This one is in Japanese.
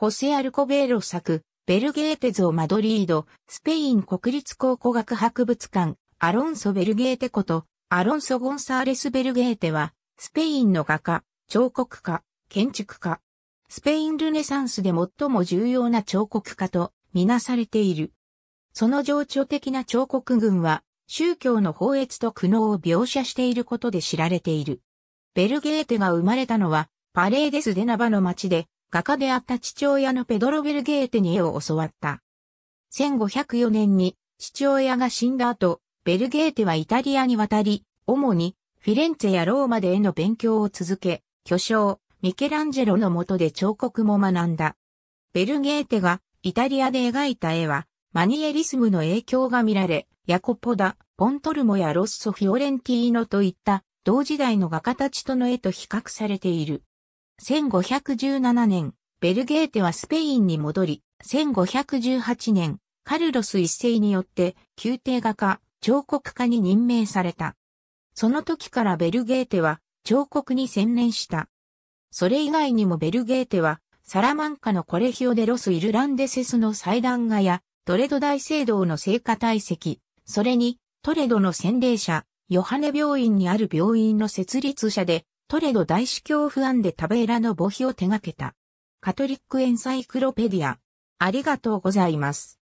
ホセ・アルコベーロ作、ベルゲーテゾ・マドリード、スペイン国立考古学博物館、アロンソ・ベルゲーテこと、アロンソ・ゴンサーレス・ベルゲーテは、スペインの画家、彫刻家、建築家。スペインルネサンスで最も重要な彫刻家とみなされている。その情緒的な彫刻群は、宗教の放悦と苦悩を描写していることで知られている。ベルゲーテが生まれたのは、パレーデス・デナバの町で、画家であった父親のペドロ・ベルゲーテに絵を教わった。1504年に父親が死んだ後、ベルゲーテはイタリアに渡り、主にフィレンツェやローマで絵の勉強を続け、巨匠、ミケランジェロの下で彫刻も学んだ。ベルゲーテがイタリアで描いた絵は、マニエリスムの影響が見られ、ヤコポダ、ポントルモやロッソ・フィオレンティーノといった同時代の画家たちとの絵と比較されている。1517年、ベルゲーテはスペインに戻り、1518年、カルロス一世によって宮廷画家、彫刻家に任命された。その時からベルゲーテは彫刻に専念した。それ以外にもベルゲーテはサラマンカのコレヒオデロス・イルランデセスの祭壇画やトレド大聖堂の聖火体積、それにトレドの洗礼者、ヨハネ病院にある病院の設立者でトレド大司教不安でタベーラの墓碑を手掛けた。カトリックエンサイクロペディア。ありがとうございます。